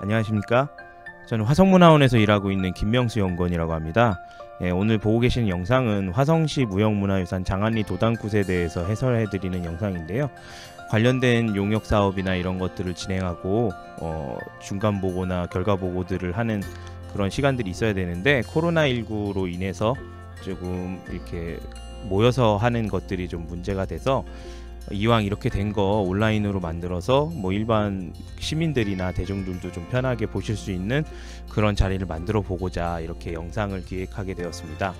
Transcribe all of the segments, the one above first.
안녕하십니까? 저는 화성문화원에서 일하고 있는 김명수 연구원이라고 합니다. 예, 오늘 보고 계신 영상은 화성시 무형문화유산 장안리 도당굿에 대해서 해설해드리는 영상인데요. 관련된 용역 사업이나 이런 것들을 진행하고 어, 중간 보고나 결과 보고들을 하는 그런 시간들이 있어야 되는데 코로나19로 인해서 조금 이렇게 모여서 하는 것들이 좀 문제가 돼서 이왕 이렇게 된 거 온라인으로 만들어서 뭐 일반 시민들이나 대중들도 좀 편하게 보실 수 있는 그런 자리를 만들어 보고자 이렇게 영상을 기획하게 되었습니다.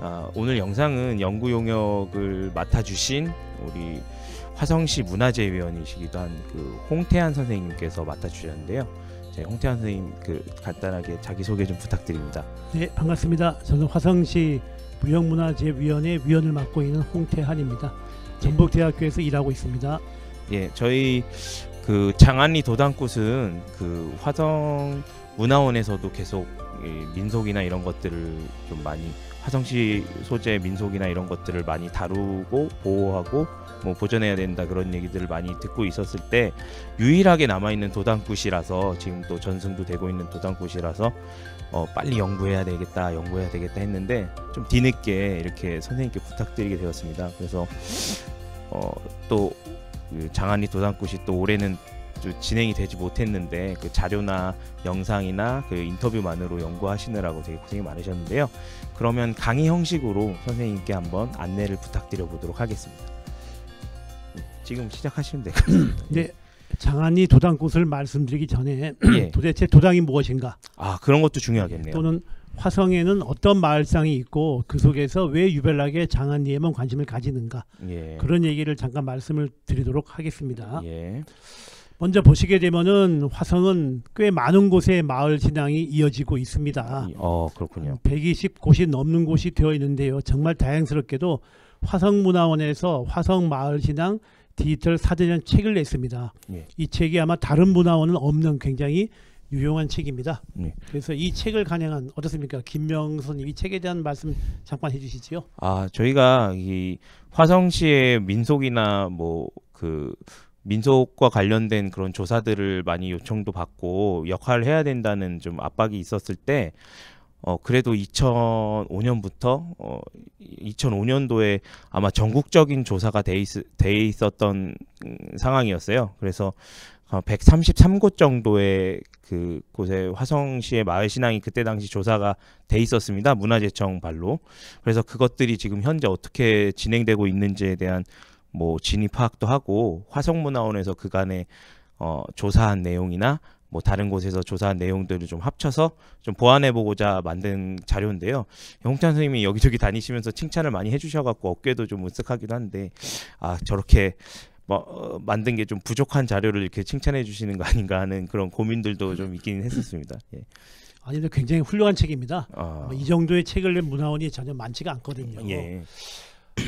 아, 오늘 영상은 연구 용역을 맡아주신 우리 화성시 문화재위원이시기도 한그 홍태한 선생님께서 맡아주셨는데요. 홍태환 선생님 그 간단하게 자기 소개 좀 부탁드립니다. 네 반갑습니다. 저는 화성시 무형문화재위원회 위원을 맡고 있는 홍태환입니다. 예. 전북대학교에서 일하고 있습니다. 예, 저희 그 장안리 도당꽃은 그 화성 문화원에서도 계속 예, 민속이나 이런 것들을 좀 많이 화성시 소재 민속이나 이런 것들을 많이 다루고 보호하고 뭐 보존해야 된다 그런 얘기들을 많이 듣고 있었을 때 유일하게 남아 있는 도당꽃이라서 지금 또 전승도 되고 있는 도당꽃이라서 어, 빨리 연구해야 되겠다, 연구해야 되겠다 했는데 좀 뒤늦게 이렇게 선생님께 부탁드리게 되었습니다. 그래서 어, 또 그 장안리 도산꽃이 또 올해는 진행이 되지 못했는데 그 자료나 영상이나 그 인터뷰만으로 연구하시느라고 되게 고생이 많으셨는데요. 그러면 강의 형식으로 선생님께 한번 안내를 부탁드려 보도록 하겠습니다. 지금 시작하시면 되겠 네, 장안이 도당 꽃을 말씀드리기 전에 예. 도대체 도당이 무엇인가? 아 그런 것도 중요하겠네요. 또는 화성에는 어떤 마을상이 있고 그 속에서 왜 유별나게 장안리에만 관심을 가지는가? 예. 그런 얘기를 잠깐 말씀을 드리도록 하겠습니다. 예. 먼저 보시게 되면은 화성은 꽤 많은 곳에 마을 신앙이 이어지고 있습니다. 어 그렇군요. 120곳이 넘는 곳이 되어 있는데요. 정말 다행스럽게도 화성문화원에서 화성 마을 신앙 디지털 사전이라는 책을 냈습니다. 예. 이 책이 아마 다른 문화원은 없는 굉장히 유용한 책입니다. 예. 그래서 이 책을 간행한 어떻습니까? 김명선님 이 책에 대한 말씀 잠깐 해주시지요. 아 저희가 이 화성시의 민속이나 뭐 그 민속과 관련된 그런 조사들을 많이 요청도 받고 역할을 해야 된다는 좀 압박이 있었을 때 어, 그래도 2005년부터 어, 2005년도에 아마 전국적인 조사가 돼, 있, 돼 있었던 음, 상황이었어요. 그래서 어, 133곳 정도의 그 곳에 화성시의 마을 신앙이 그때 당시 조사가 돼 있었습니다. 문화재청 발로. 그래서 그것들이 지금 현재 어떻게 진행되고 있는지에 대한 뭐 진입 파악도 하고 화성문화원에서 그간에 어, 조사한 내용이나 뭐 다른 곳에서 조사한 내용들을 좀 합쳐서 좀 보완해 보고자 만든 자료인데요. 홍찬 선생님이 여기저기 다니시면서 칭찬을 많이 해주셔 갖고 어깨도 좀 으쓱하기도 한데 아 저렇게 뭐 어, 만든 게 좀 부족한 자료를 이렇게 칭찬해 주시는 거 아닌가 하는 그런 고민들도 그 좀 있긴 했었습니다. 예. 아니 근데 굉장히 훌륭한 책입니다. 아... 뭐 이 정도의 책을 낸 문화원이 전혀 많지가 않거든요. 예.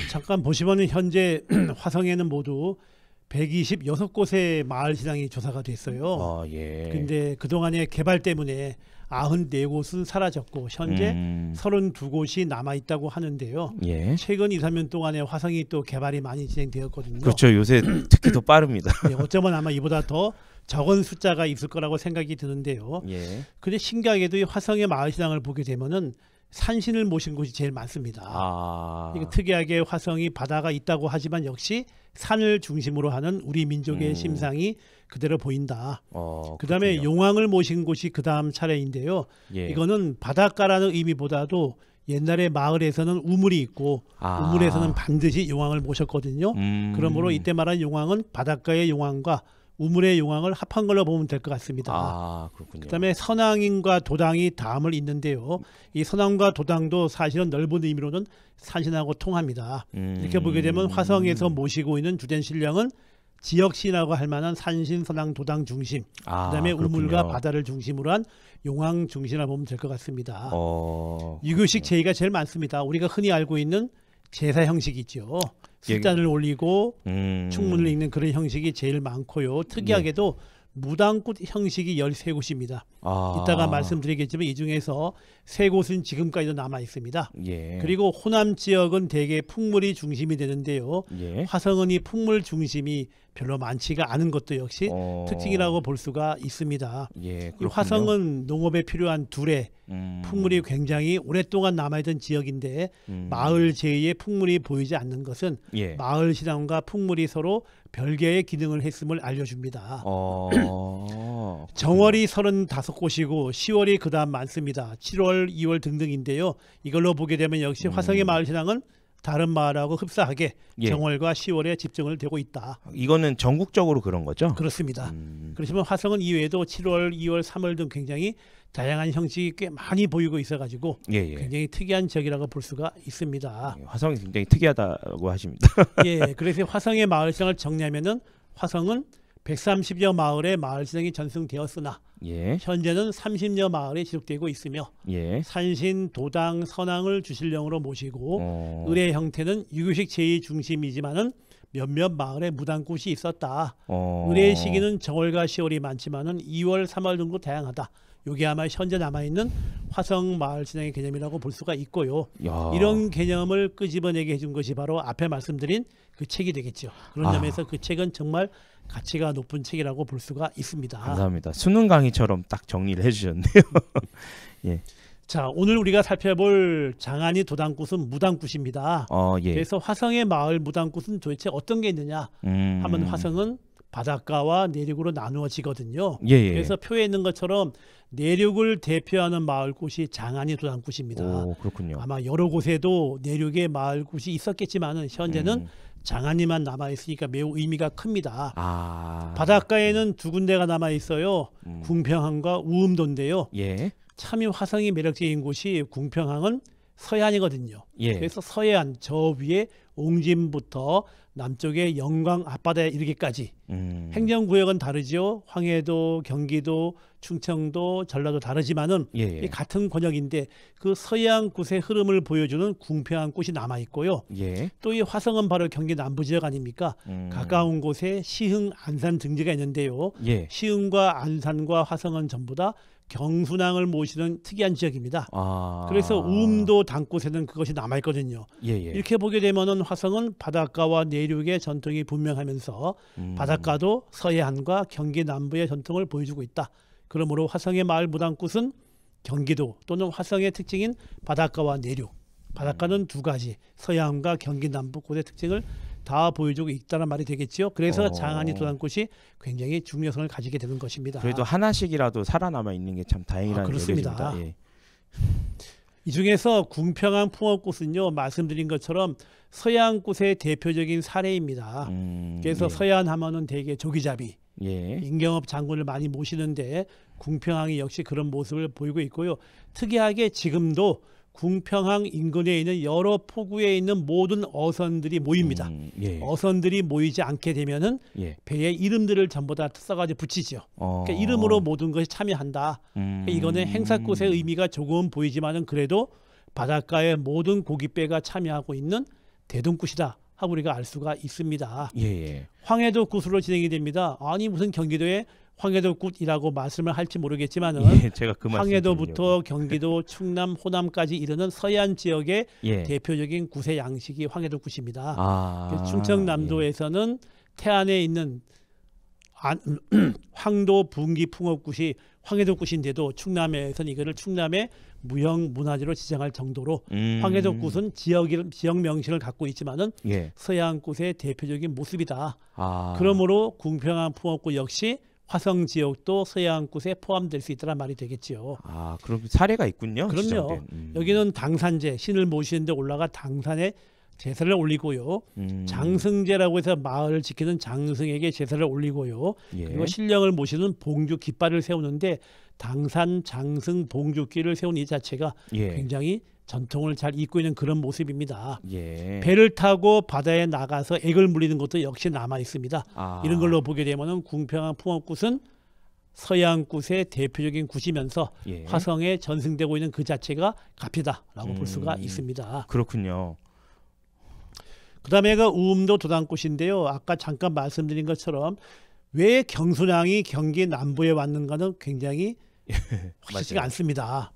잠깐 보시면은 현재 화성에는 모두 126곳의 마을 시장이 조사가 됐어요. 아, 예. 근데 그동안의 개발 때문에 아흔네 곳은 사라졌고 현재 음. 32곳이 남아 있다고 하는데요. 예. 최근 2, 3년 동안에 화성이 또 개발이 많이 진행되었거든요. 그렇죠. 요새 특히 더 빠릅니다. 네, 어쩌면 아마 이보다 더 적은 숫자가 있을 거라고 생각이 드는데요. 예. 근데 신기하게도 이 화성의 마을 시장을 보게 되면은 산신을 모신 곳이 제일 많습니다. 아. 이게 특이하게 화성이 바다가 있다고 하지만 역시 산을 중심으로 하는 우리 민족의 음. 심상이 그대로 보인다. 어, 그다음에 용왕을 모신 곳이 그다음 차례인데요. 예. 이거는 바닷가라는 의미보다도 옛날에 마을에서는 우물이 있고 아. 우물에서는 반드시 용왕을 모셨거든요. 음. 그러므로 이때 말한 용왕은 바닷가의 용왕과 우물의 용왕을 합한 걸로 보면 될 것 같습니다. 아, 그렇군요. 그다음에 선왕인과 도당이 다음을 잇는데요. 이 선왕과 도당도 사실은 넓은 의미로는 산신하고 통합니다. 음. 이렇게 보게 되면 음. 화성에서 모시고 있는 주된 신령은 지역신하고 할 만한 산신, 선왕, 도당 중심, 아, 그다음에 우물과 바다를 중심으로 한 용왕 중심이라 보면 될 것 같습니다. 어, 유교식 제의가 제일 많습니다. 우리가 흔히 알고 있는 제사 형식이죠. 숫단을 예. 올리고 음. 충문을 읽는 그런 형식이 제일 많고요. 특이하게도 예. 무당꽃 형식이 13곳입니다. 아. 이따가 말씀드리겠지만 이 중에서 세 곳은 지금까지도 남아 있습니다. 예. 그리고 호남 지역은 대개 풍물이 중심이 되는데요. 예. 화성은이 풍물 중심이 별로 많지가 않은 것도 역시 어. 특징이라고 볼 수가 있습니다. 예, 이 화성은 농업에 필요한 둘에 음. 풍물이 굉장히 오랫동안 남아있던 지역인데 음. 마을 제의의 풍물이 보이지 않는 것은 예. 마을 시장과 풍물이 서로 별개의 기능을 했음을 알려줍니다. 어... 정월이 35곳이고 10월이 그다음 많습니다. 7월, 2월 등등인데요. 이걸로 보게 되면 역시 화성의 음. 마을 신앙은 다른 마을하고 흡사하게 예. 정월과 10월에 집중을 되고 있다. 이거는 전국적으로 그런 거죠? 그렇습니다. 음. 그렇지만 화성은 이외에도 7월, 2월, 3월 등 굉장히 다양한 형식이 꽤 많이 보이고 있어가지고 예예. 예. 굉장히 특이한 적이라고볼 수가 있습니다. 예, 화성이 굉장히 특이하다고 하십니다. 예, 그래서 화성의 마을성을 정리하면 화성은 130여 마을의 마을 시장이 전승되었으나 예. 현재는 30여 마을에 지속되고 있으며 예. 산신, 도당, 선왕을 주실령으로 모시고 어. 을의 형태는 유교식 제의 중심이지만은 몇몇 마을에 무당꽃이 있었다. 어. 의뢰 시기는 정월과 시월이 많지만은 2월, 3월 등도 다양하다. 이게 아마 현재 남아있는 화성 마을 진앙의 개념이라고 볼 수가 있고요. 야. 이런 개념을 끄집어내게 해준 것이 바로 앞에 말씀드린 그 책이 되겠죠. 그런 아. 점에서 그 책은 정말 가치가 높은 책이라고 볼 수가 있습니다. 감사합니다. 수능 강의처럼 딱 정리를 해주셨네요. 예. 자 오늘 우리가 살펴볼 장안이 도당꽃은무당꽃입니다 어, 예. 그래서 화성의 마을 무당꽃은 도대체 어떤 게 있느냐 음. 하면 화성은 바닷가와 내륙으로 나누어지거든요. 예예. 예, 예. 그래서 표에 있는 것처럼 내륙을 대표하는 마을곳이 장안이 도단꽃입니다. 그렇군요. 아마 여러 곳에도 내륙의 마을곳이 있었겠지만은 현재는 음. 장안이만 남아 있으니까 매우 의미가 큽니다. 아... 바닷가에는 두 군데가 남아 있어요. 음. 궁평항과 우음도인데요. 예. 참이 화성이 매력적인 곳이 궁평항은 서해안이거든요. 예. 그래서 서해안 저 위에 옹진부터 남쪽의 영광 앞바다에 이르기까지 음. 행정구역은 다르지요. 황해도, 경기도, 충청도, 전라도 다르지만은 예. 예. 같은 권역인데 그서해안 굿의 흐름을 보여주는 궁평한 꽃이 남아 있고요. 예. 또이 화성은 바로 경기 남부 지역 아닙니까? 음. 가까운 곳에 시흥, 안산 등지가 있는데요. 예. 시흥과 안산과 화성은 전부 다 경순왕을 모시는 특이한 지역입니다. 아. 그래서 우음도 단꽃에는 그것이 남아 있거든요. 예예. 이렇게 보게 되면은 화성은 바닷가와 내륙의 전통이 분명하면서 음. 바닷가도 서해안과 경기 남부의 전통을 보여주고 있다. 그러므로 화성의 마을 무당꽃은 경기도 또는 화성의 특징인 바닷가와 내륙 바닷가는 음. 두 가지 서해안과 경기 남부 곳의 특징을 다 보여주고 있다는 말이 되겠죠 그래서 어. 장안이 도단꽃이 굉장히 중요성을 가지게 되는 것입니다. 그래도 하나씩이라도 살아남아 있는 게 참 다행이라는 아, 그렇습니다. 예. 이 중에서 군평항 풍어꽃은요 말씀드린 것처럼 서양 꽃의 대표적인 사례입니다. 음, 그래서 예. 서양 하면은 대개 조기잡이, 예. 임경업 장군을 많이 모시는데 궁평항이 역시 그런 모습을 보이고 있고요. 특이하게 지금도 궁평항 인근에 있는 여러 포구에 있는 모든 어선들이 모입니다. 음, 예. 어선들이 모이지 않게 되면은 예. 배에 이름들을 전부 다 써가지고 붙이죠. 어. 그러니까 이름으로 모든 것이 참여한다. 그러니까 음. 그러니까 이거는 행사꽃의 의미가 조금 보이지만은 그래도 바닷가의 모든 고깃배가 참여하고 있는 대동꽃이다. 하고 우리가 알 수가 있습니다. 예, 예. 황해도 구슬로 진행이 됩니다. 아니 무슨 경기도에 황해도굿이라고 말씀을 할지 모르겠지만은 예, 제가 그 황해도부터 경기도 충남 호남까지 이르는 서해안 지역의 예. 대표적인 구세 양식이 황해도굿입니다. 아, 충청남도에서는 예. 태안에 있는 안, 황도 분기 풍업굿이 황해도굿인데도 충남에서는 이거를 충남의 무형 문화재로 지정할 정도로 음. 황해도굿은 지역 이름, 지역 명칭을 갖고 있지만은 예. 서해안굿의 대표적인 모습이다. 아. 그러므로 궁평한 풍업구 역시 화성 지역도 서해안 곳에 포함될 수 있다는 말이 되겠지요. 아, 그럼 사례가 있군요. 그럼요. 음. 여기는 당산제 신을 모시는 데 올라가 당산에 제사를 올리고요. 음. 장승제라고 해서 마을을 지키는 장승에게 제사를 올리고요. 예. 그리고 신령을 모시는 봉주 깃발을 세우는데 당산 장승 봉주길을 세운 이 자체가 예. 굉장히 전통을 잘 잊고 있는 그런 모습입니다. 예. 배를 타고 바다에 나가서 액을 물리는 것도 역시 남아 있습니다. 아. 이런 걸로 보게 되면 궁평한 풍업굿은 서양 굿의 대표적인 굿이면서 예. 화성에 전승되고 있는 그 자체가 갑이다라고 음. 볼 수가 음. 있습니다. 그렇군요. 그다음에 그 우음도 도당꽃인데요. 아까 잠깐 말씀드린 것처럼 왜 경순왕이 경기 남부에 왔는가는 굉장히 확실치가 않습니다.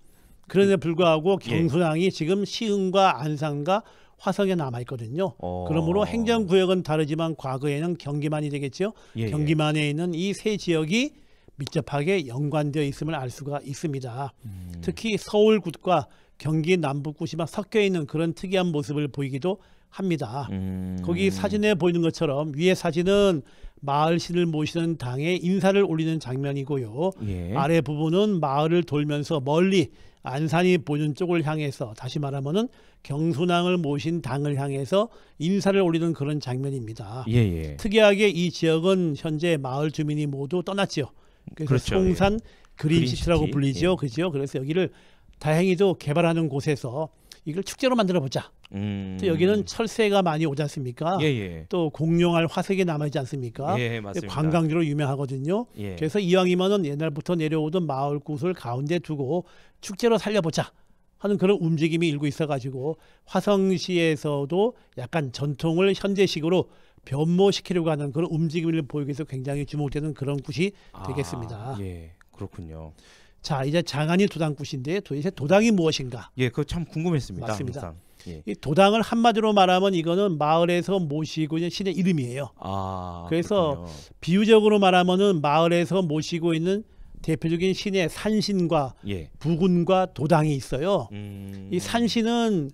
그런데 불구하고 경수랑이 예. 지금 시흥과 안산과 화성에 남아 있거든요. 어... 그러므로 행정구역은 다르지만 과거에는 경기만이 되겠죠. 예, 예. 경기만에 있는 이 세 지역이 밀접하게 연관되어 있음을 알 수가 있습니다. 음... 특히 서울굿과 경기 남부굿이만 섞여 있는 그런 특이한 모습을 보이기도 합니다. 음... 거기 사진에 보이는 것처럼 위에 사진은 마을신을 모시는 당에 인사를 올리는 장면이고요. 예. 아래 부분은 마을을 돌면서 멀리 안산이 보는 쪽을 향해서 다시 말하면은 경순왕을 모신 당을 향해서 인사를 올리는 그런 장면입니다. 예예. 예. 특이하게 이 지역은 현재 마을 주민이 모두 떠났지요. 그래서 그렇죠, 예. 송산 예. 그린시티라고 불리죠, 예. 그죠? 그래서 여기를 다행히도 개발하는 곳에서 이걸 축제로 만들어 보자. 음. 또 여기는 철새가 많이 오지 않습니까? 예, 예. 또 공룡알 화색이 남아있지 않습니까? 예, 예, 맞습니다. 관광지로 유명하거든요. 예. 그래서 이왕이면은 옛날부터 내려오던 마을 구슬 가운데 두고 축제로 살려보자. 하는 그런 움직임이 일고 있어가지고 화성시에서도 약간 전통을 현대식으로 변모시키려고 하는 그런 움직임을 보이기 위해서 굉장히 주목되는 그런 곳이 아, 되겠습니다. 아, 예, 그렇군요. 자 이제 장안이 도당굿인데 도대체 도당이 무엇인가? 예, 그거 참 궁금했습니다. 맞습니다. 항상. 예. 이 도당을 한마디로 말하면 이거는 마을에서 모시고 있는 신의 이름이에요. 아, 그래서 그렇군요. 비유적으로 말하면은 마을에서 모시고 있는 대표적인 신의 산신과 예. 부군과 도당이 있어요. 음... 이 산신은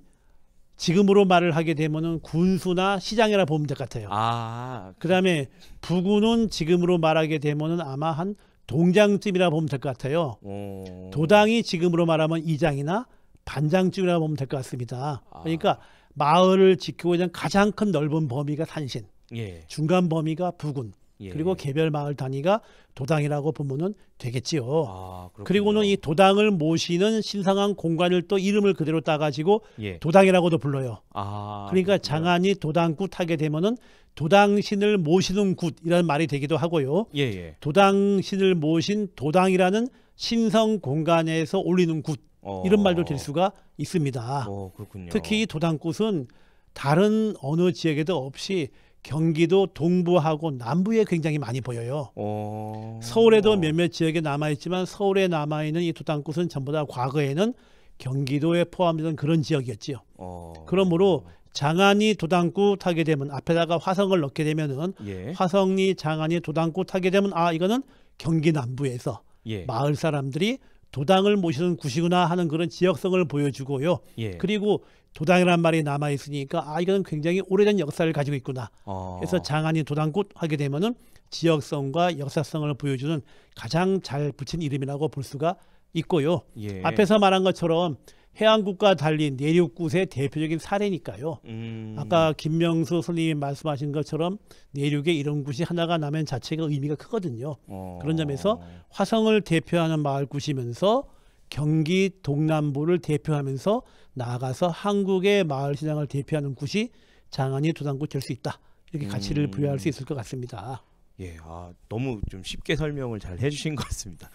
지금으로 말을 하게 되면은 군수나 시장이라 보면 될 것 같아요. 아, 그다음에 부군은 지금으로 말하게 되면은 아마 한 동장쯤이라 보면 될 것 같아요. 오. 어. 도당이 지금으로 말하면 이장이나 반장쯤이라 보면 될 것 같습니다. 아. 그러니까 마을을 지키고 있는 가장 큰 넓은 범위가 산신, 예. 중간 범위가 부군, 예. 그리고 개별 마을 단위가 도당이라고 보면은 되겠지요. 아, 그리고는 이 도당을 모시는 신성한 공간을 또 이름을 그대로 따가지고 예. 도당이라고도 불러요. 아, 그러니까 그렇구나. 장안이 도당굿 하게 되면은 도당신을 모시는 굿이라는 말이 되기도 하고요. 예예. 예. 도당신을 모신 도당이라는 신성 공간에서 올리는 굿 어. 이런 말도 될 수가 있습니다. 어, 특히 이 도당굿은 다른 어느 지역에도 없이 경기도 동부하고 남부에 굉장히 많이 보여요. 오. 어. 서울에도 몇몇 지역에 남아 있지만 서울에 남아 있는 이두땅꽃은 전부 다 과거에는 경기도에 포함된 그런 지역이었지요. 오. 어. 그러므로 장안이 도당꽃 타게 되면 앞에다가 화성을 넣게 되면은 예. 화성이 장안이 도당꽃 타게 되면 아 이거는 경기 남부에서 예. 마을 사람들이 도당을 모시는 구시구나 하는 그런 지역성을 보여주고요. 예. 그리고 도당이라는 말이 남아 있으니까 아이거는 굉장히 오래된 역사를 가지고 있구나. 어. 아. 그래서 장안이 도당굿 하게 되면은 지역성과 역사성을 보여주는 가장 잘 붙인 이름이라고 볼 수가 있고요. 예. 앞에서 말한 것처럼 해안국과 달리 내륙굿의 대표적인 사례니까요. 음. 아까 김명수 선생님이 말씀하신 것처럼 내륙에 이런 굿이 하나가 나면 자체가 의미가 크거든요. 어. 그런 점에서 화성을 대표하는 마을굿이면서 경기 동남부를 대표하면서 나아가서 한국의 마을 시장을 대표하는 곳이 장안이 도당구 될수 있다. 이렇게 가치를 음. 부여할 수 있을 것 같습니다. 예, 아, 너무 좀 쉽게 설명을 잘 해주신 것 같습니다.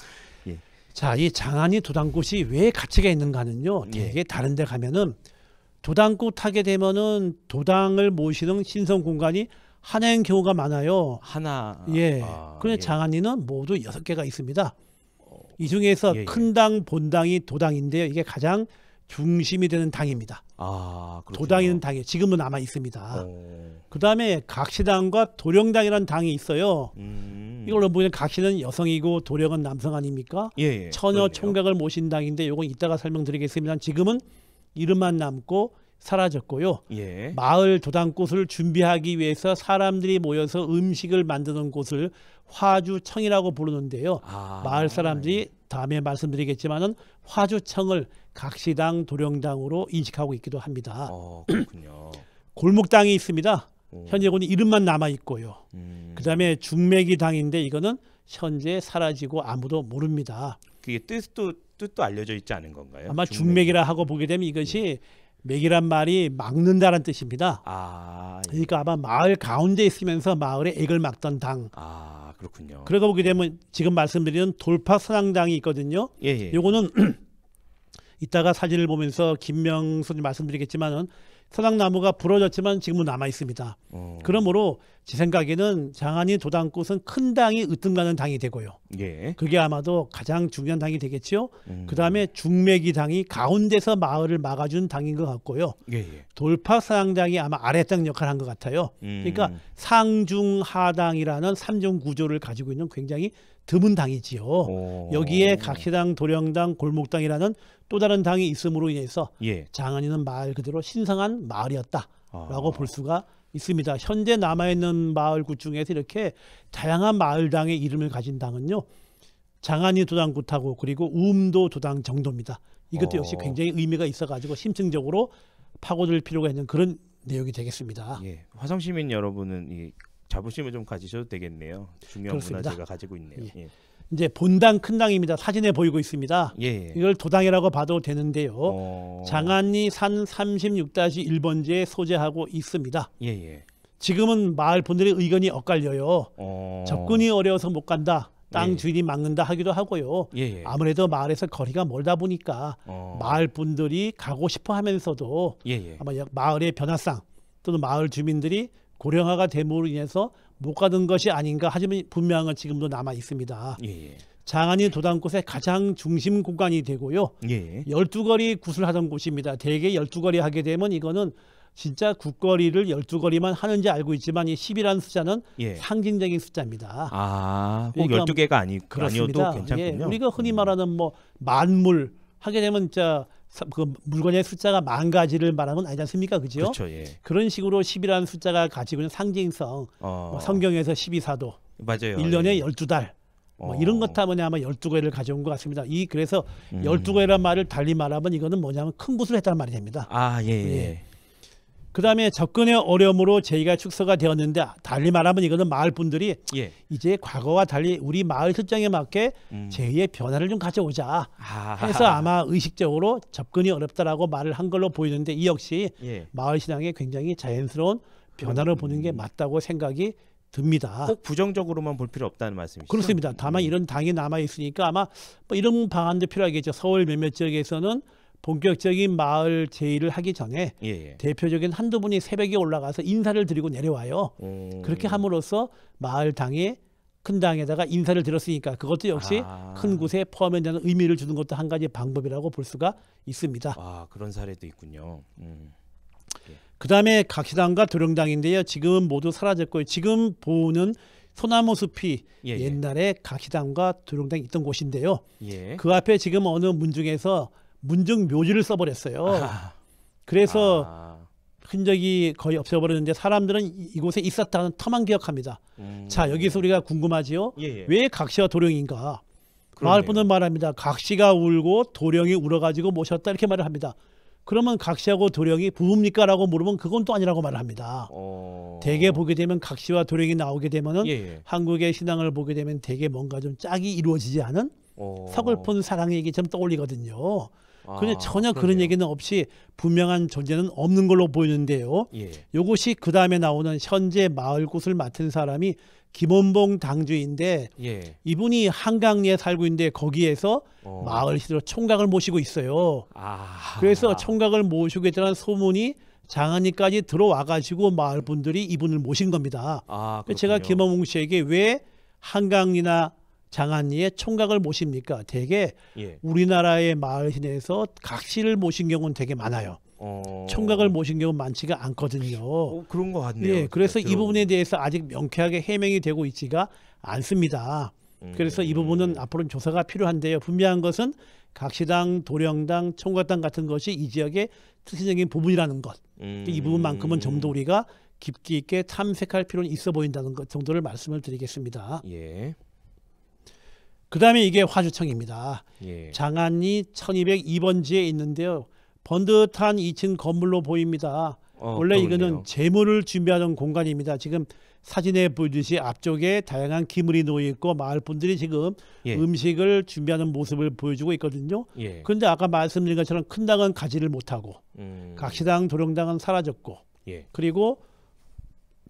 예. 자, 이 장안이 도당꽃이 왜 가치가 있는가는요. 되게 예. 다른데 가면은 도당꽃 타게 되면은 도당을 모시는 신성 공간이 하나인 경우가 많아요. 하나. 예. 아, 그런데 예. 장안이는 모두 여섯 개가 있습니다. 이 중에서 예, 예. 큰당 본당이 도당인데요. 이게 가장 중심이 되는 당입니다. 아, 도당이는 당이 지금은 남아 있습니다. 어. 그 다음에 각시당과 도령당이라는 당이 있어요. 음. 이걸로 보면 각시는 여성이고 도령은 남성 아닙니까? 예, 예. 처녀 총각을 모신 당인데 이건 이따가 설명드리겠습니다 지금은 이름만 남고 사라졌고요. 예. 마을 도당꽃을 준비하기 위해서 사람들이 모여서 음식을 만드는 곳을 화주청이라고 부르는데요. 아, 마을 사람들이 다음에 말씀드리겠지만은 화주청을 각시당 도령당으로 인식하고 있기도 합니다. 어, 그렇군요. 골목당이 있습니다. 음. 현재고는 이름만 남아 있고요. 음. 그다음에 중매기 당인데 이거는 현재 사라지고 아무도 모릅니다. 그게 뜻도 뜻도 알려져 있지 않은 건가요? 아마 중맥이. 라 하고 보게 되면 이것이 맥이란 음. 말이 막는다란 뜻입니다. 아, 예. 그러니까 아마 마을 가운데 있으면서 마을에 액을 막던 당. 아 그렇군요. 그러다 보게 되면 지금 말씀드리는 돌파 선앙당이 있거든요. 예, 예. 요거는 이따가 사진을 보면서 김명수이 말씀드리겠지만은 서당나무가 부러졌지만 지금은 남아 있습니다. 어. 그러므로 제 생각에는 장안이 도당꽃은 큰 당이 으뜸가는 당이 되고요. 예. 그게 아마도 가장 중요한 당이 되겠지요. 음. 그다음에 중매기 당이 가운데서 마을을 막아준 당인 것 같고요. 예, 예. 돌파 사당당이 아마 아래 당 역할을 한 것 같아요. 그러니까 음. 그러니까 상중하당이라는 삼중 구조를 가지고 있는 굉장히 드문 당이지요. 오. 여기에 각시당, 도령당, 골목당이라는 또 다른 당이 있음으로 인해서 예. 장안이는 말 그대로 신성한 마을이었다라고 아. 볼 수가 있습니다. 현재 남아있는 마을구 중에서 이렇게 다양한 마을당의 이름을 가진 당은요. 장안이 도당구타고 그리고 우음도 도당 정도입니다. 이것도 역시 어. 굉장히 의미가 있어가지고 심층적으로 파고들 필요가 있는 그런 내용이 되겠습니다. 예, 화성 시민 여러분은 이 자부심을 좀 가지셔도 되겠네요. 중요한 그렇습니다. 문화재가 가지고 있네요. 예. 예. 이제 본당 큰 당입니다. 사진에 보이고 있습니다. 예. 예. 이걸 도당이라고 봐도 되는데요. 어... 장안리 산 36-1번지에 소재하고 있습니다. 예예. 예. 지금은 마을 분들의 의견이 엇갈려요. 어... 접근이 어려워서 못 간다. 땅 예. 주인이 막는다 하기도 하고요. 예예. 예. 아무래도 마을에서 거리가 멀다 보니까 어... 마을 분들이 가고 싶어 하면서도 예예. 아마 마을의 변화상 또는 마을 주민들이 고령화가 됨으로 인해서 못가던 것이 아닌가 하지만 분명한 건 지금도 남아 있습니다. 예. 예. 장안이 도당 곳의 가장 중심 공간이 되고요. 예. 열두 거리 구슬 하던 곳입니다. 대개 열두 거리 하게 되면 이거는 진짜 국거리를 1 2 거리만 하는지 알고 있지만 이십이라는 숫자는 예. 상징적인 숫자입니다. 아, 꼭 그러니까 열두 개가 아니 그렇습니다. 아니어도 괜찮군요. 예, 우리가 흔히 음. 말하는 뭐 만물 하게 되면 자그 물건의 숫자가 만 가지를 말하는 건 아니지 않습니까? 그죠? 그렇죠, 예. 그런 식으로 10이라는 숫자가 가지고 있는 상징성. 어... 뭐 성경에서 12사도. 맞아요. 1년에 예. 12달. 뭐 어... 이런 것 때문에 아마 12개를 가져온 것 같습니다. 이 그래서 음... 12개란 말을 달리 말하면 이거는 뭐냐면 큰 붓을 했다는 말이 됩니다. 아, 예. 예. 예. 그 다음에 접근의 어려움으로 저희가 축소가 되었는데 달리 말하면 이거는 마을 분들이 예. 이제 과거와 달리 우리 마을 실정에 맞게 음. 제의 변화를 좀 가져오자 아하하. 해서 아마 의식적으로 접근이 어렵다라고 말을 한 걸로 보이는데 이 역시 예. 마을 신앙에 굉장히 자연스러운 변화를 음. 보는 게 맞다고 생각이 듭니다. 꼭 부정적으로만 볼 필요 없다는 말씀이시죠? 그렇습니다. 다만 네. 이런 당이 남아 있으니까 아마 뭐 이런 방안도 필요하겠죠. 서울 몇몇 지역에서는 본격적인 마을 제의를 하기 전에 예, 예 대표적인 한두 분이 새벽에 올라가서 인사를 드리고 내려와요. 음. 그렇게 함으로써 마을 당에 큰 당에다가 인사를 드렸으니까 그것도 역시 아. 큰 곳에 포함된다는 의미를 주는 것도 한 가지 방법이라고 볼 수가 있습니다. 아 그런 사례도 있군요. 음. 예. 그다음에 각시당과 도령당인데요. 지금 모두 사라졌고요. 지금 보는 소나무 숲이 예, 예 옛날에 각시당과 도령당이 있던 곳인데요. 예. 그 앞에 지금 어느 문중에서 문정 묘지를 써버렸어요. 아. 그래서 아. 흔적이 거의 없어버렸는데 사람들은 이곳에 있었다는 터만 기억합니다. 음. 자 여기서 우리가 궁금하지요. 예, 예. 왜 각시와 도령인가? 마을 분은 말합니다. 각시가 울고 도령이 울어가지고 모셨다 이렇게 말을 합니다. 그러면 각시하고 도령이 부부입니까라고 물으면 그건 또 아니라고 말을 합니다. 어... 대개 보게 되면 각시와 도령이 나오게 되면은 예예. 예. 한국의 신앙을 보게 되면 대개 뭔가 좀 짝이 이루어지지 않은 어... 서글픈 사랑 얘기 좀 떠올리거든요. 그런데 아, 전혀 그러네요. 그런 얘기는 없이 분명한 존재는 없는 걸로 보이는데요. 예. 이것이 그 다음에 나오는 현재 마을 곳을 맡은 사람이 김원봉 당주인데 예. 이분이 한강리에 살고 있는데 거기에서 어. 마을 시대로 총각을 모시고 있어요. 아. 그래서 총각을 모시고 있다는 소문이 장안리까지 들어와 가지고 마을 분들이 이분을 모신 겁니다. 아, 제가 김원봉 씨에게 왜 한강리나 장안리에 총각을 모십니까? 되게 예. 우리나라의 마을 시내에서 각시를 모신 경우는 되게 많아요. 어... 총각을 모신 경우 많지가 않거든요. 어, 그런 것 같네요. 예, 그래서 이 부분에 대해서 아직 명쾌하게 해명이 되고 있지가 않습니다. 음... 그래서 이 부분은 앞으로 조사가 필요한데요. 분명한 것은 각시당, 도령당, 총각당 같은 것이 이 지역의 특징적인 부분이라는 것. 음... 이 부분만큼은 좀더 음. 우리가 깊게 있게 탐색할 필요는 있어 보인다는 것 정도를 말씀을 드리겠습니다. 예. 그다음에 이게 화주청입니다. 예. 장안리 1202번지에 있는데요. 번듯한 2층 건물로 보입니다. 어, 원래 이거는 재물을 준비하는 공간입니다. 지금 사진에 보이듯이 앞쪽에 다양한 기물이 놓여 있고 마을 분들이 지금 예. 음식을 준비하는 모습을 보여주고 있거든요. 예. 그런데 아까 말씀드린 것처럼 큰 당은 가지를 못하고 음. 각시당 도령당은 사라졌고 예. 그리고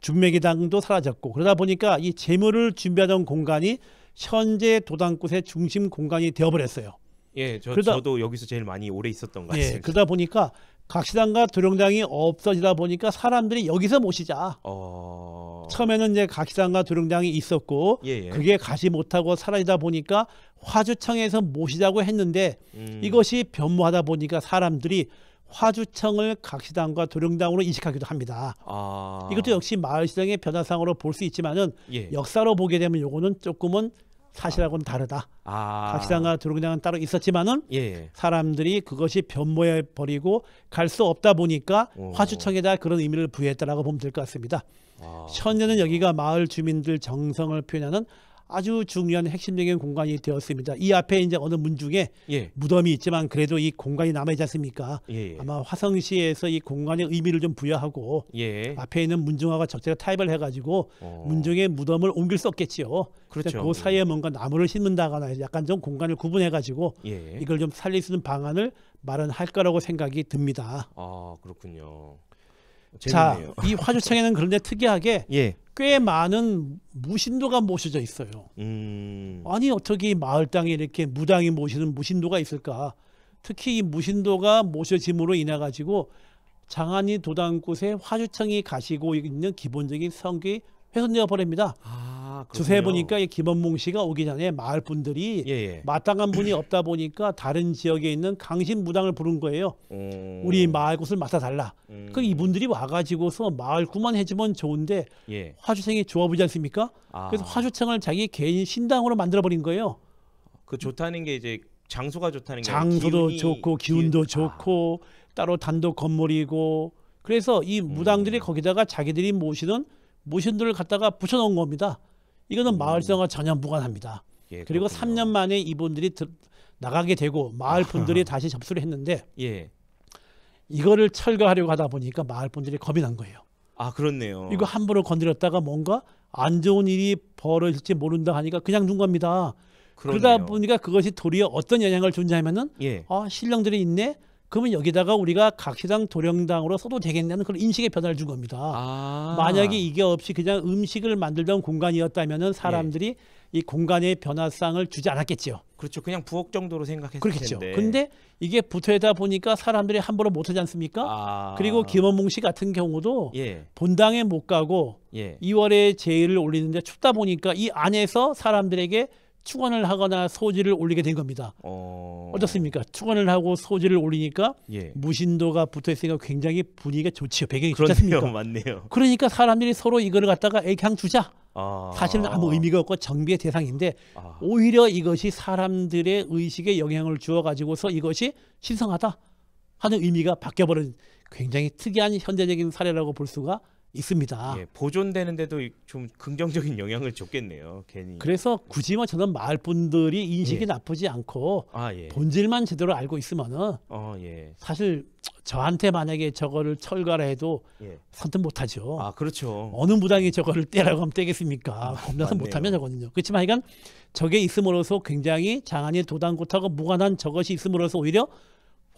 중매기당도 사라졌고 그러다 보니까 이 재물을 준비하던 공간이 현재 도당꽃의 중심 공간이 되어버렸어요. 예, 저, 그러다, 저도 여기서 제일 많이 오래 있었던 것 예, 같습니다. 예, 그러다 보니까 각시당과 도령당이 없어지다 보니까 사람들이 여기서 모시자. 어... 처음에는 이제 각시당과 도령당이 있었고 예예. 예. 그게 가지 못하고 사라지다 보니까 화주청에서 모시자고 했는데 음... 이것이 변모하다 보니까 사람들이 화주청을 각시당과 도령당으로 인식하기도 합니다. 아... 이것도 역시 마을시장의 변화상으로 볼 수 있지만은 예. 역사로 보게 되면 요거는 조금은 사실하고는 다르다. 아. 각시당과 두루공장은 따로 있었지만은 예, 예. 사람들이 그것이 변모해 버리고 갈 수 없다 보니까 오. 어. 화주청에다 그런 의미를 부여했다라고 보면 될 것 같습니다. 아. 현재는 여기가 마을 주민들 정성을 표현하는 아주 중요한 핵심적인 공간이 되었습니다. 이 앞에 이제 어느 문중에 예. 무덤이 있지만 그래도 이 공간이 남아있지 않습니까? 예예. 예. 아마 화성시에서 이 공간의 의미를 좀 부여하고 예. 앞에 있는 문중화가적절히 타협을 해가지고 어. 문중의 무덤을 옮길 수 없겠지요. 그렇죠. 그 사이에 뭔가 나무를 심는다거나 약간 좀 공간을 구분해가지고 예. 이걸 좀 살릴 수 있는 방안을 마련할 거라고 생각이 듭니다. 아 그렇군요. 재밌네요. 자, 이화주청에는 그런데 특이하게 예. 꽤 많은 무신도가 모셔져 있어요. 음... 아니 어떻게 마을 당에 이렇게 무당이 모시는 무신도가 있을까? 특히 이 무신도가 모셔짐으로 인해 가지고 장안이 도당곳에 화주청이 가시고 있는 기본적인 성기 훼손되어 버립니다. 아... 아, 세 보니까 김원봉 씨가 오기 전에 마을 분들이 예, 예. 마땅한 분이 없다 보니까 다른 지역에 있는 강신 무당을 부른 거예요. 음... 우리 마을 곳을 맡아달라. 음... 그 이분들이 와가지고서 마을 구만 해주면 좋은데 예. 화주생이 좋아 보이지 않습니까? 아... 그래서 화주청을 자기 개인 신당으로 만들어 버린 거예요. 그 좋다는 게 이제 장소가 좋다는 게 장소도 기운이... 좋고 기운도 기 아. 좋고 아... 따로 단독 건물이고 그래서 이 무당들이 음... 거기다가 자기들이 모시는 모신들을 갖다가 붙여놓은 겁니다. 이거는 음. 마을성과 전혀 무관합니다. 예, 그리고 3년 만에 이분들이 드, 나가게 되고 마을 분들이 다시 접수를 했는데 예. 이거를 철거하려고 하다 보니까 마을 분들이 겁이 난 거예요. 아 그렇네요. 이거 함부로 건드렸다가 뭔가 안 좋은 일이 벌어질지 모른다 하니까 그냥 둔 겁니다. 그러네요. 그러다 보니까 그것이 도리어 어떤 영향을 주냐면은 예. 아 신령들이 있네 그러면 여기다가 우리가 각시당 도령당으로 써도 되겠냐는 그런 인식의 변화를 준 겁니다. 아. 만약에 이게 없이 그냥 음식을 만들던 공간이었다면 사람들이 예. 이 공간의 변화상을 주지 않았겠지 그렇죠. 그냥 부엌 정도로 생각했을 그렇겠죠. 텐데. 근데 이게 붙어있다 보니까 사람들이 함부로 못 하지 않습니까? 아. 그리고 김원봉 씨 같은 경우도 예. 본당에 못 가고 예. 2월에 제의를 올리는데 춥다 보니까 이 안에서 사람들에게 축원을 하거나 소지를 올리게 된 겁니다. 어... 어떻습니까? 축원을 하고 소지를 올리니까 예. 무신도가 붙어 있으니까 굉장히 분위기가 좋지요. 배경이 그렇 좋지 않습니까? 맞네요. 그러니까 사람들이 서로 이거를 갖다가 애이 그냥 주자. 아... 사실은 아무 의미가 없고 정비의 대상인데 아... 오히려 이것이 사람들의 의식에 영향을 주어 가지고서 이것이 신성하다 하는 의미가 바뀌어 버린 굉장히 특이한 현대적인 사례라고 볼 수가 있습니다. 예, 보존되는데도 좀 긍정적인 영향을 줬겠네요. 괜히. 그래서 굳이 뭐 저는 마을 분들이 인식이 예. 나쁘지 않고 아, 예. 본질만 제대로 알고 있으면은 어, 예. 사실 저한테 만약에 저거를 철거라 해도 예. 선뜻 못하죠. 아 그렇죠. 어느 무당이 저거를 떼라고 하면 떼겠습니까? 아, 겁나서 못하면 저거는요. 그렇지만 이건 저게 있음으로써 굉장히 장안이 도당고타고 무관한 저것이 있음으로써 오히려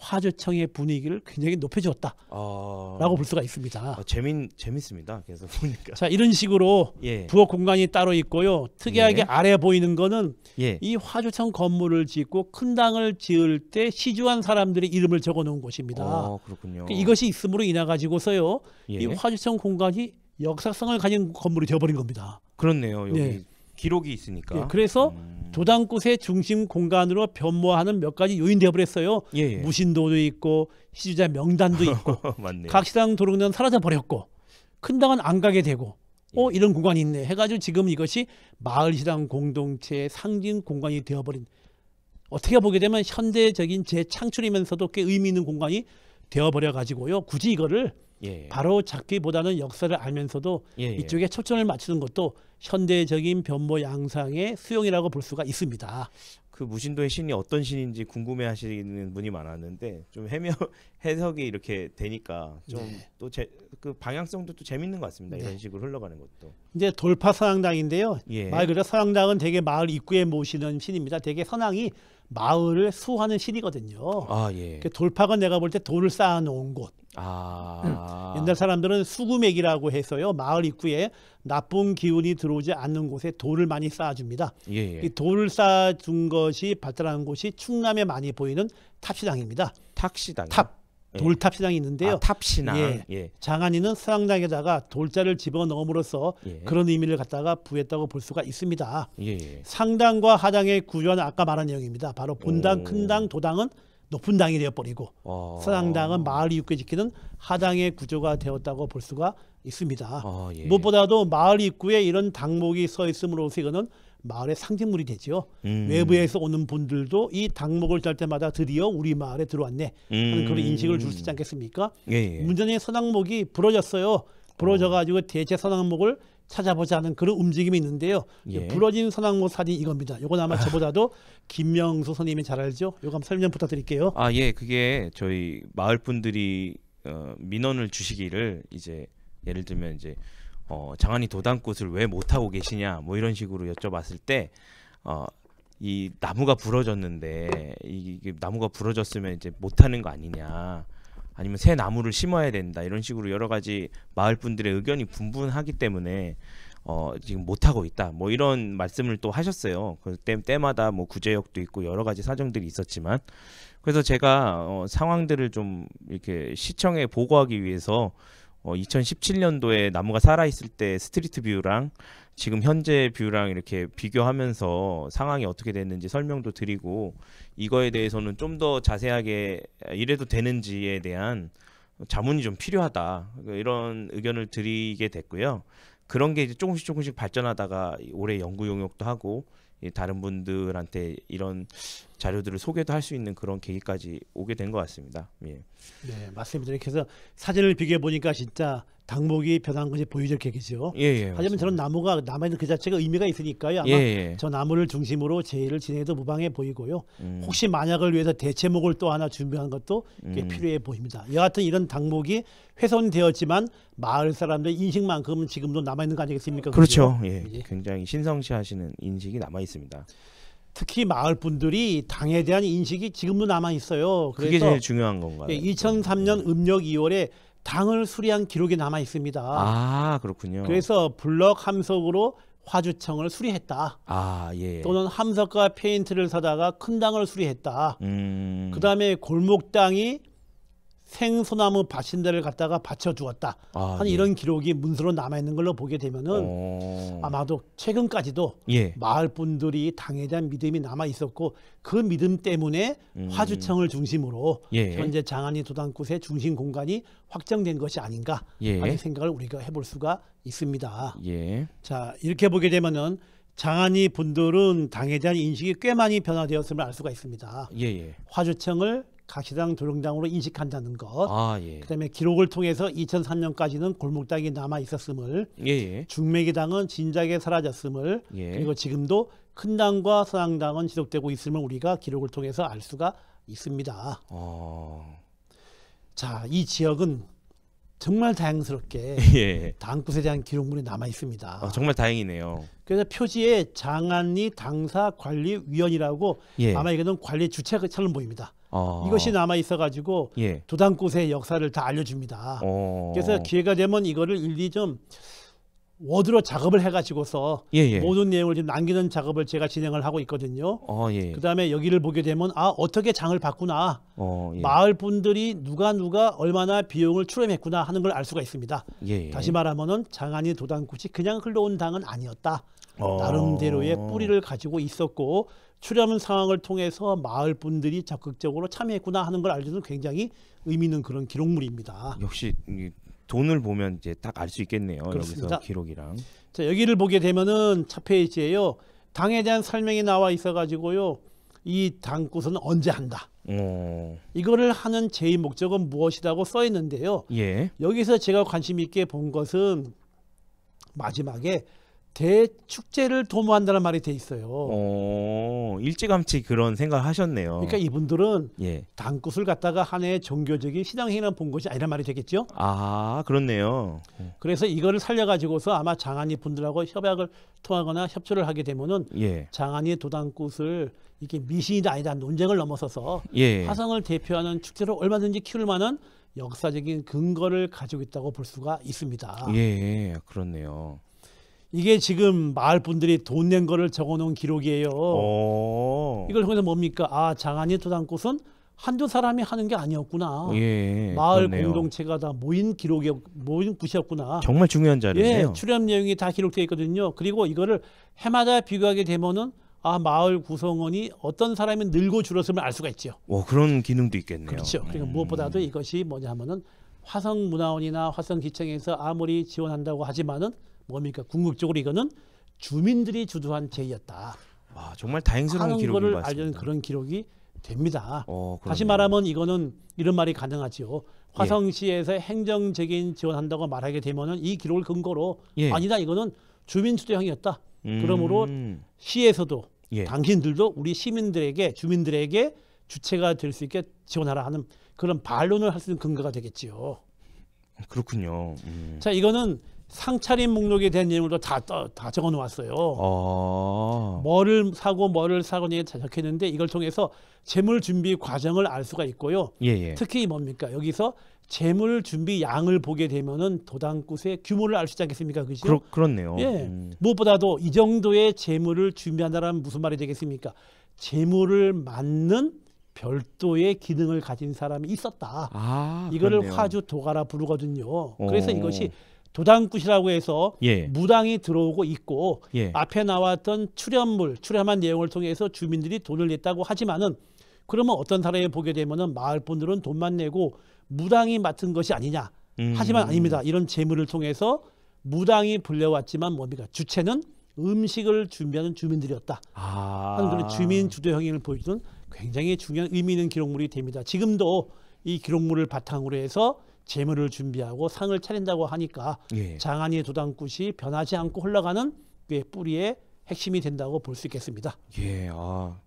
화주청의 분위기를 굉장히 높여주었다라고 아... 볼 수가 있습니다. 아, 재민 재밌습니다. 계속 보니까. 자 이런 식으로 예. 부엌 공간이 따로 있고요. 특이하게 예. 아래 보이는 거는 예. 이 화주청 건물을 짓고 큰 당을 지을 때 시주한 사람들의 이름을 적어놓은 곳입니다. 아, 그렇군요. 그 이것이 있음으로 인해 가지고서요, 예. 이 화주청 공간이 역사성을 가진 건물이 되어버린 겁니다. 그렇네요. 여기 네. 기록이 있으니까. 네, 그래서 음... 도당꽃의 음. 중심 공간으로 변모하는 몇 가지 요인 되어버렸어요. 예, 예. 무신도도 있고 시주자 명단도 있고 각 시당 도로는 사라져 버렸고 큰 당은 안 가게 되고 어, 예. 어 이런 공간이 있네 해가지고 지금 이것이 마을 시당 공동체의 상징 공간이 되어버린 어떻게 보게 되면 현대적인 재창출이면서도 꽤 의미 있는 공간이 되어버려 가지고요. 굳이 이거를 예. 바로 잡기보다는 역사를 알면서도 예, 예. 이쪽에 초점을 맞추는 것도 현대적인 변모 양상의 수용이라고 볼 수가 있습니다. 그 무신도의 신이 어떤 신인지 궁금해하시는 분이 많았는데 좀 해명 해석이 이렇게 되니까 좀또그 네. 그 방향성도 또 재밌는 것 같습니다. 네. 이런 식으로 흘러가는 것도 이제 돌파 선왕당인데요. 예. 말 그대로 선왕당은 대개 마을 입구에 모시는 신입니다. 대개 선왕이 마을을 수호하는 신이거든요. 아, 예. 그돌파가 내가 볼 때 돌을 쌓아놓은 곳. 아. 음. 옛날 사람들은 수구맥이라고 해서요. 마을 입구에 나쁜 기운이 들어오지 않는 곳에 돌을 많이 쌓아줍니다. 예, 예. 이 돌을 쌓아준 것이 발달한 곳이 충남에 많이 보이는 탑시당입니다. 탁시당. 탑. 예. 돌탑 신앙이 있는데요. 아, 탑 신앙. 예. 예. 장안이는 서양당에다가 돌자를 집어 넣음으로써 예. 그런 의미를 갖다가 부했다고 볼 수가 있습니다. 예, 예. 상당과 하당의 구조는 아까 말한 내용입니다. 바로 본당, 큰당, 도당은 높은 당이 되어버리고 아. 서당당은 마을 이웃을 지키는 하당의 구조가 되었다고 볼 수가 있습니다. 아, 무엇보다도 마을 입구에 이런 당목이 서 있음으로써 이거는 마을의 상징물이 되지요. 음. 외부에서 오는 분들도 이당목을짤 때마다 드디어 우리 마을에 들어왔네 하는 음. 그런 인식을 줄 수 있지 않겠습니까? 예, 예. 문전의 선악목이 부러졌어요. 부러져가지고 대체 선악목을 찾아보자 하는 그런 움직임이 있는데요. 예. 부러진 선악목 사진 이겁니다. 이건 아마 저보다도 김명수 선생님이 잘 알죠. 요거 한번 설명 부탁드릴게요. 아 예, 그게 저희 마을 분들이 어, 민원을 주시기를 이제 예를 들면 이제 어, 장안이 도당꽃을왜 못하고 계시냐 뭐 이런 식으로 여쭤봤을 때 어, 이 나무가 부러졌는데 이, 게 나무가 부러졌으면 이제 못하는 거 아니냐 아니면 새 나무를 심어야 된다 이런 식으로 여러 가지 마을 분들의 의견이 분분하기 때문에 어, 지금 못하고 있다. 뭐 이런 말씀을 또 하셨어요. 그 때, 때마다 뭐 구제역도 있고 여러 가지 사정들이 있었지만. 그래서 제가 어, 상황들을 좀 이렇게 시청에 보고하기 위해서 어, 2017년도에 나무가 살아있을 때 스트리트 뷰랑 지금 현재 뷰랑 이렇게 비교하면서 상황이 어떻게 됐는지 설명도 드리고 이거에 대해서는 좀 더 자세하게 이래도 되는지에 대한 자문이 좀 필요하다 그 이런 의견을 드리게 됐고요. 그런 게 이제 조금씩 조금씩 발전하다가 올해 연구 용역도 하고 다른 분들한테 이런 자료들을 소개도 할 수 있는 그런 계기까지 오게 된 것 같습니다. 예. 네, 맞습니다. 그래서 사진을 비교해 보니까 진짜 당목이 변한 것이 보여질 계기죠. 예, 예, 하지만 저런 나무가 남아있는 그 자체가 의미가 있으니까요. 아마 예, 예. 저 나무를 중심으로 제의를 진행해도 무방해 보이고요. 음. 혹시 만약을 위해서 대체목을 또 하나 준비한 것도 음. 필요해 보입니다. 여하튼 이런 당목이 훼손되었지만 마을 사람들 인식만큼은 지금도 남아있는 거 아니겠습니까? 그렇죠. 예, 예, 굉장히 신성시하시는 인식이 남아있습니다. 특히 마을 분들이 당에 대한 인식이 지금도 남아 있어요. 그게 제일 중요한 건가요? 2003년 예, 음. 음력 2월에 당을 수리한 기록이 남아 있습니다. 아 그렇군요. 그래서 블럭 함석으로 화주청을 수리했다. 아 예. 또는 함석과 페인트를 사다가 큰 당을 수리했다. 음... 그 다음에 골목 땅이 생소나무 밭인데를 갖다가 바쳐 주었다. 아, 한 예. 이런 기록이 문서로 남아 있는 걸로 보게 되면은 어... 아마도 최근까지도 예. 마을 분들이 당에 대한 믿음이 남아 있었고 그 믿음 때문에 음... 화주청을 중심으로 예. 현재 장안리 도당굿의 중심 공간이 확정된 것이 아닌가 예. 하는 생각을 우리가 해볼 수가 있습니다. 예. 자 이렇게 보게 되면은 장안이 분들은 당에 대한 인식이 꽤 많이 변화되었음을 알 수가 있습니다. 예예. 예. 화주청을 각 시당 조정장으로 인식한다는 것. 아, 예. 그다음에 기록을 통해서 2003년까지는 골목당이 남아 있었음을, 예, 예. 중매기당은 진작에 사라졌음을, 예. 그리고 지금도 큰 당과 서양당은 지속되고 있음을 우리가 기록을 통해서 알 수가 있습니다. 어... 자, 이 지역은 정말 다행스럽게 예. 당굿에 대한 기록물이 남아 있습니다. 어, 정말 다행이네요. 그래서 표지에 장안리 당사 관리 위원이라고 예. 아마 이거는 관리 주체처럼 보입니다. 어. 이것이 남아 있어가지고 예. 도당꽃의 역사를 다 알려줍니다. 어. 그래서 기회가 되면 이거를 일일이 좀 워드로 작업을 해가지고서 예예. 예. 모든 내용을 좀 남기는 작업을 제가 진행을 하고 있거든요. 어, 예. 그다음에 여기를 보게 되면 아 어떻게 장을 봤구나. 어, 예. 마을 분들이 누가 누가 얼마나 비용을 출연했구나 하는 걸 알 수가 있습니다. 예예. 예. 다시 말하면은 장안이 도당꽃이 그냥 흘러온 당은 아니었다. 어. 나름대로의 뿌리를 가지고 있었고 출연 상황을 통해서 마을 분들이 적극적으로 참여했구나 하는 걸 알려주는 굉장히 의미 있는 그런 기록물입니다. 역시 돈을 보면 이제 딱 알 수 있겠네요. 그렇습니다. 여기서 기록이랑. 자 여기를 보게 되면은 차 페이지에요. 당에 대한 설명이 나와 있어가지고요. 이당구서 언제 한다. 오. 어. 이거를 하는 제의 목적은 무엇이라고 써 있는데요. 예. 여기서 제가 관심 있게 본 것은 마지막에 대축제를 도모한다는 말이 돼 있어요. 어, 일찌감치 그런 생각을 하셨네요. 그러니까 이분들은 예. 단꽃을 갖다가 하나 종교적인 신앙행위나 본 것이 아니란 말이 되겠죠. 아 그렇네요. 예. 그래서 이거를 살려가지고서 아마 장안이 분들하고 협약을 통하거나 협조를 하게 되면은 예. 장안이 도단꽃을 이게 미신이다 아니다 논쟁을 넘어서서 예. 화성을 대표하는 축제로 얼마든지 키울 만한 역사적인 근거를 가지고 있다고 볼 수가 있습니다. 예, 예 그렇네요. 이게 지금 마을 분들이 돈 낸 거를 적어놓은 기록이에요. 오. 어. 이걸 통해서 뭡니까? 아 장안이 도당꽃은 한두 사람이 하는 게 아니었구나. 예, 마을 그렇네요. 공동체가 다 모인 기록이 모인 곳이었구나. 정말 중요한 예, 자리네요. 예, 출연 내용이 다 기록되어 있거든요. 그리고 이거를 해마다 비교하게 되면은 아 마을 구성원이 어떤 사람이 늘고 줄었음을 알 수가 있죠. 오, 그런 기능도 있겠네요. 그렇죠. 그러니까 음. 무엇보다도 이것이 뭐냐 하면은 화성문화원이나 화성기청에서 아무리 지원한다고 하지만은 뭡니까? 궁극적으로 이거는 주민들이 주도한 제의였다. 와, 아, 정말 다행스러운 기록인 것을 알려는 그런 기록이 됩니다. 어, 다시 말하면 이거는 이런 말이 가능하지요. 예. 화성시에서 예. 행정적인 지원한다고 말하게 되면은 이 기록을 근거로 예. 아니다 이거는 주민 투쟁형이었다. 음. 그러므로 시에서도 예. 당신들도 우리 시민들에게 주민들에게 주체가 될 수 있게 지원하라 하는 그런 반론을 할 수 있는 근거가 되겠지요. 그렇군요. 음. 자 이거는 상차림 목록에 대한 내용도 다, 다 적어 놓았어요. 어... 뭐를 사고 뭐를 사고냐적혀는데 이걸 통해서 재물 준비 과정을 알 수가 있고요. 예예. 예. 특히 뭡니까? 여기서 재물 준비 양을 보게 되면은 도당굿의 규모를 알 수 있지 않겠습니까? 그죠? 그렇, 네요 예. 음. 무엇보다도 이 정도의 재물을 준비한다는 무슨 말이 되겠습니까? 재물을 맞는 별도의 기능을 가진 사람이 있었다. 아, 이거를 화주 도가라 부르거든요. 그래서 이것이 도당굿이라고 해서 예. 무당이 들어오고 있고 예. 앞에 나왔던 출연물, 출연한 내용을 통해서 주민들이 돈을 냈다고 하지만은 그러면 어떤 사람이 보게 되면은 마을 분들은 돈만 내고 무당이 맡은 것이 아니냐. 음. 하지만 아닙니다. 이런 재물을 통해서 무당이 불려왔지만 뭡니까 주체는 음식을 준비하는 주민들이었다. 아. 하는 그런 주민 주도 형행을 보여주는 굉장히 중요한 의미 있는 기록물이 됩니다. 지금도 이 기록물을 바탕으로 해서 재물을 준비하고 상을 차린다고 하니까 예. 장안의 도당굿이 변하지 않고 흘러가는 그 뿌리의 핵심이 된다고 볼 수 있겠습니다. 예, 아,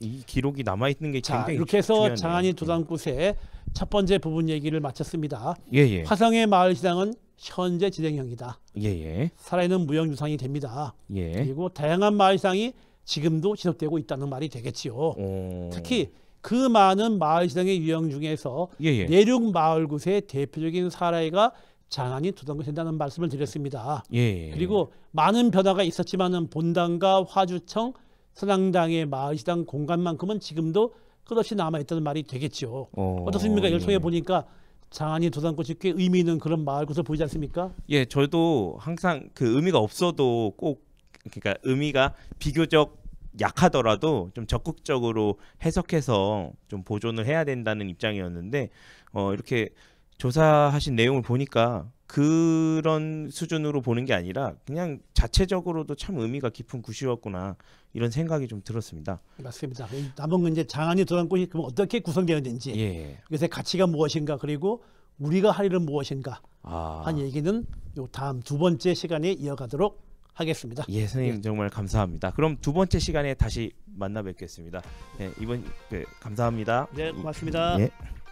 이 기록이 남아 있는 게 굉장히 이렇게 해서 장안이 도당굿의 첫 번째 부분 얘기를 마쳤습니다. 예예. 예. 화성의 마을 시장은 현재 진행형이다. 예예. 살아있는 무형 유산이 됩니다. 예. 그리고 다양한 마을 시장이 지금도 지속되고 있다는 말이 되겠지요. 오. 특히 그 많은 마을 시장의 유형 중에서 예예. 예. 내륙 마을 구세의 대표적인 사례가 장안이 두덩거진다는 말씀을 드렸습니다. 예예. 예, 예. 그리고 많은 변화가 있었지만은 본당과 화주청, 선앙당의 마을 시장 공간만큼은 지금도 끝없이 남아 있다는 말이 되겠죠. 어, 어떻습니까? 이 통해 보니까 장안이 도산꽃이 꽤 의미 있는 그런 마을 곳을 보이지 않습니까? 예, 저도 항상 그 의미가 없어도 꼭 그러니까 의미가 비교적 약하더라도 좀 적극적으로 해석해서 좀 보존을 해야 된다는 입장이었는데 어 이렇게 조사하신 내용을 보니까 그런 수준으로 보는 게 아니라 그냥 자체적으로도 참 의미가 깊은 구시였구나 이런 생각이 좀 들었습니다. 맞습니다. 남은 건 이제 장안이 도어간이 그럼 어떻게 구성되었는지 예. 그것의 가치가 무엇인가 그리고 우리가 할 일은 무엇인가 아. 한 얘기는 요 다음 두 번째 시간에 이어가도록 하겠습니다. 예, 선생님 예. 정말 감사합니다. 그럼 두 번째 시간에 다시 만나 뵙겠습니다. 예, 이번 예, 감사합니다. 네, 고맙습니다. 예.